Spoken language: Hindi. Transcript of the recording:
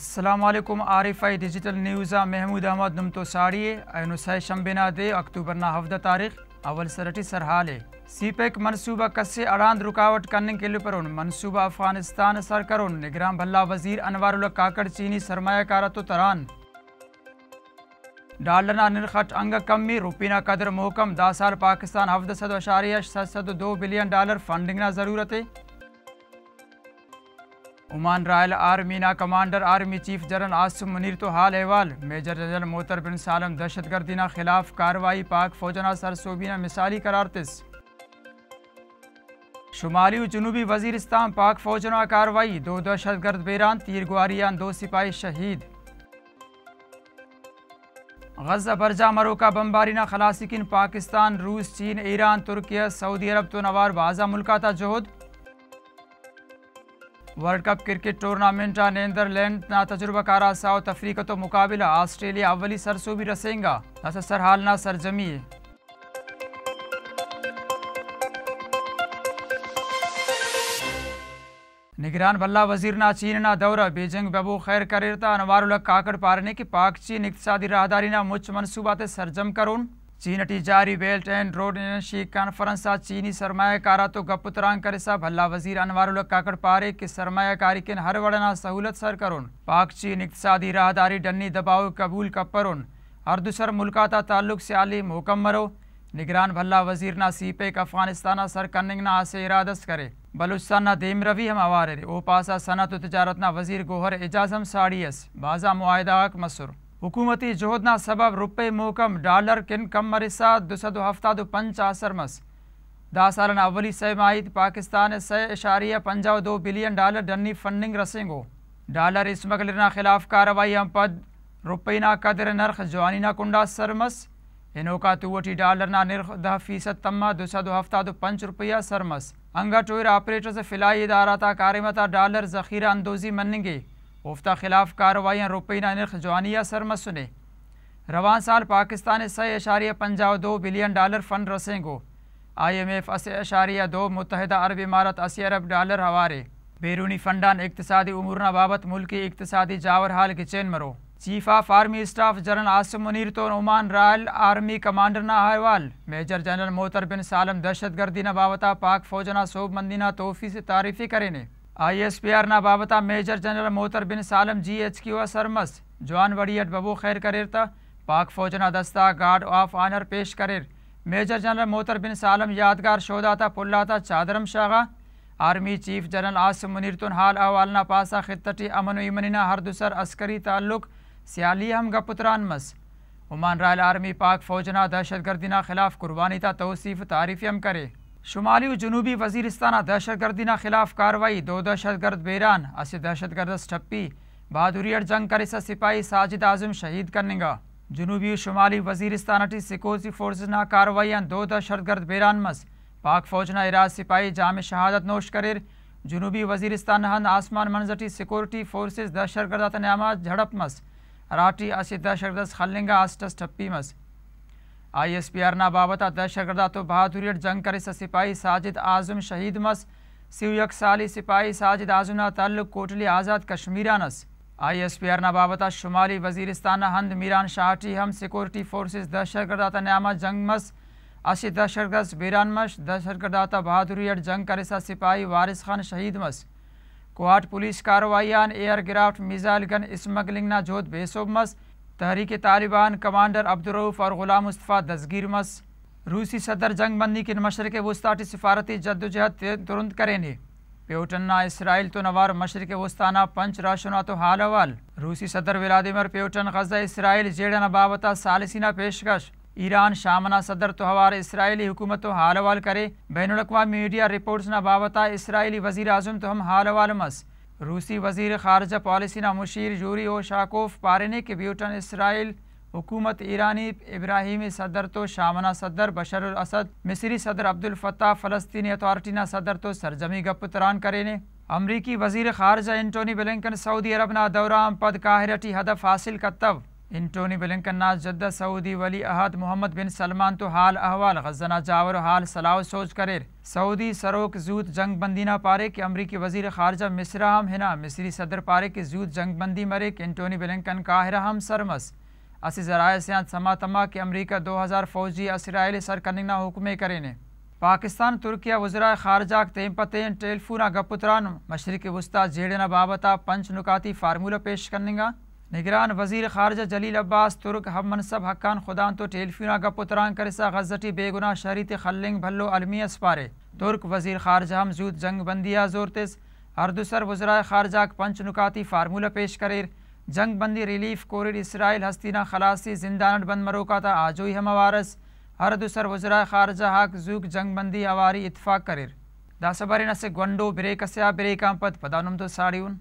असलम आरिफ़ाई डिजिटल न्यूज़ महमूद अहमद नुमतो साड़िए ऐनुसै शम्बिना दे ना हफ्द तारीख अवल सरटी सरहाले सी पैक मनसूबा कस्से अड़ान रुकावट करने के लिए परुन मनसूबा अफगानिस्तान सरकरुन निगरान भल्ला वजीर अनवर काकड़ चीनी सरमायाकारा तो तरान डालना निरखट अंग कमी रुपीना कदर मोहकम दासार पाकिस्तान हफ्द सद अशारिया सद दो बिलियन डॉलर फंडिंग ना ज़रूरत उमान रायल ना commander army chief general Asim Munir तो हाल अहवाल मेजर जनरल मोहतर बिन सालम ना खिलाफ कार्रवाई पाक फौजना सरसूबीना मिसाली करारतिस शुमाली जनूबी वजीरस्तान पाक फौजना कार्रवाई दो दहशतगर्द बेरान तीर गुआरियान दो सिपाही शहीद गजा बरजा मरोका बमबारीना खलासिकिन पाकिस्तान रूस चीन ईरान तुर्किया सऊदी अरब तो नवार बाजा मुल्का था जहद World Cup cricket tournament Netherland ना तजुर्बाकार साउथ अफ्रीका तो मुकाबला ऑस्ट्रेलिया अवली सरसू भी रसेंगा ना तो सरहाल ना सरजमी निगरान भल्ला वजीर ना चीन ना दौरा बीजिंग बेबू खैर करेरता अनवार काकड़ पारने की पाक चीन इकतदी राहदारी ना मुच मनसूबा सरजम करून चीन टी जारी बेल्ट एंड रोड इनशिप कॉन्फ्रेंस चीनी सरमाकारा तो गपुतरांग करे सा भल्ला वजीर अनवारुल काकड़ पारे कि सरमाकारी किन हर वड़ना सहूलत सर करुन पाक चीन इकतदी राहदारी डन्नी दबाव कबूल कपरुन हर दूसर मुल्का ताल्लुक से आलिम हुक्म मरो निगरान भल्ला वजीर ना सीपे अफगानिस्ताना सर कन्निंग ना आसे इरादस करे बलूचिस्तान ना देम रवि हम आवारे ओ पासा सनत तजारत ना वजीर गोहर एजाजम साड़ियस बाजा मुआदा मसुर हुकूमती जोहदना सबब रुपये मोहकम डालर किन कम हिस्सा दुसद दो पंच मस दा सालन अवली माहित पाकिस्तान सह इशारिया पंजा दो बिलियन डॉलर डन्नी फंडिंग रसेंगो डॉलर ना खिलाफ कार्रवाई हम पद रुपये ना कदर नर्ख जवानी ना कुंडा सरमस इनोका तुवटी ना नर्ख दह फीसद तमा दुसद दो पंच रुपया सरमस अंगा टोयर से फिलाई इदारा था कारिमता डॉलर जखीरा अंदोजी मनेंगे कोफ्ता खिलाफ कार्रवाइयाँ रुपीना नर्ख जवानिया सरमत सुने रवान साल पाकिस्तान सह अशारिया पंजाब दो बिलियन डॉलर फ़ंड रसेंगो आई एम एफ अस अशारिया दो मुतहद अरब इमारत अस्सी अरब डॉलर हवारे बैरूनी फ़ंडान इकतदी उमूरना बाबत मुल्की इकतदी जावर हाल के चैन मरो chief of army staff general Asim Munir तो नुमान रॉयल आर्मी कमांडर ना अहवाल मेजर जनरल मोहतर बिन सालम दहशतगर्दी न ना बाबता पाक फौजना मंदी ना तोहफी से तारीफ़ी करें ना बाबता આઈએસપીઆરના બાબતા મેજર જનરલ મોહતર બિન સાલમ જીએચક્યુઆ સરમસ જવાન વડિયટ બબુ ખેર पाक फौज ना दस्ता गार्ड ऑफ आनर पेश करेर मेजर जनरल मोहतर बिन सालम यादगार शोदाता पुल्लाता चादरम शाह आर्मी चीफ जनरल आसम मुनिरतुन हाल अवालना पासा खित्तटी अमन इमनिना हरदसर अस्करी ताल्लुक सियाली हम गपुतरान मस उमान रायल आर्मी पाक फौजना दहशतगर्दीना खिलाफ कुर्बानी ता तोसीफ़ तारीफ़ हम करे शुमाली व जनूबी वजीरस्ताना दहशत ना खिलाफ कार्रवाई दो दहशत गर्द बेरान अस दहशत गर्द ठप्पी बहादुरियर जंग करिसा सिपाही साजिद आजम शहीद करनेगा जनूबी शुमाली वजीरस्तान अटी सिकोजी फोर्सना कार्रवाई दो दहशत गर्द बेरान मस पाक फौजना इराज सिपाही जाम शहादत नोश करेर जनूबी वजीरस्तान हंद आसमान मंजटी सिक्योरिटी फोर्सेज दहशत गर्द तनामा झड़प मस राठी अस दहशत गर्द खलिंगा आस्टस ठप्पी मस आईएसपीआर ना बाबत दहशतगर्दा तो बहादुर जंग कर सिपाही साजिद आजम शहीद मस सीयक साली सिपाही साजिद आजम तल्लु कोटली आज़ाद कश्मीरानस आईएसपीआर ना बाबत शुमाली वजीरिस्तान हंद मीरान शाहटी हम सिक्योरिटी फोर्सिस दहशतगर्दा न्यामा जंग मस अस दहशतगर्द वीरान मस दहशतगर्दाता बहादुर जंग कर सिपाही वारिस खान शहीद मस कुआट पुलिस कार्रवाई आन एयरग्राफ्ट मिजाइल गन स्मगलिंग ना जोत बेसोब मस तहरीक तालिबान कमांडर अब्दुलरूफ़ और ग़ुलाम मुस्तफ़ा दसगीर मस रूसी सदर जंग बंदी के मशरक़ वस्ती सफारती जद्दोजहद तुरंत करेंगे ना इसराइल तो नवार मशरक़ वस्ताना पंच राशना तो हाल अवाल रूसी सदर व्लादिमिर प्योटन गजा इसराइल जेड़न बाबता सालसिना पेशकश ईरान शामना सदर तो हवार इसराइली हुकूमत तो हाल अवाल करे बैन अवी मीडिया रिपोर्ट्स ना बाबता इसराइली वजी अजम तो हम हाल हवाल मस रूसी वजीर खारजा ना मुशीर जूरी ओ शाकोफ ने कि ब्यूटन इसराइल हुकूमत ईरानी इब्राहिमी सदर तो शामना सदर बशर असद मिस्री सदर अब्दुल फताह फ़लस्तीनी ना सदर तो सरजमी तरान करे ने अमरीकी वजीर खारजा एंटोनी ब्लिंकन सऊदी अरब ना दौरा पद काहरटी हदफ हासिल कत्तव एंटोनी टोनी ब्लिंकन नाज जद्दा सऊदी वली अहद मोहम्मद बिन सलमान तो हाल अहवाल गजना जावर हाल सलाव सोच करेर सऊदी सरोक जूत जंग बंदी ना पारे के अमरीकी वजीर खारजा मिसरा हम हिना मिसरी सदर पारे के जूत जंग बंदी मरे के एंटोनी ब्लिंकन काहिरा हम सरमस असी जराय से समा तमा के अमरीका दो हज़ार फौजी असराइल सर कनिंगना हुक्मे करे ने पाकिस्तान तुर्किया वजरा खारजा तेम पतेन टेलफूना गपुतरान मशरक वस्ता जेड़ना बाबता पंच नुकाती फार्मूला पेश करनेगा निगरान वजीर खारजा जलील अब्बास तुर्क हम मनसब हक्कान खुदान तो टेलफ्यूना का पुतरान करसा गजटी बेगुना शरीत खलिंग भल्लो अलमी असपारे तुर्क वजीर खारजा हम जूत जंग बंदिया जोरतिस अरदुसर वजरा खारजा पंच नुकाती फार्मूला पेश करेर जंग बंदी रिलीफ कोरिड इसराइल हस्तीना खलासी जिंदानट बंद मरोका था आजोई हम अवारस अरदुसर वजरा खारजा हक जूक जंग बंदी अवारी इतफाक करेर दासबरिन से गंडो ब्रेक से ब्रेक आम पद पदानुम तो साड़ी उन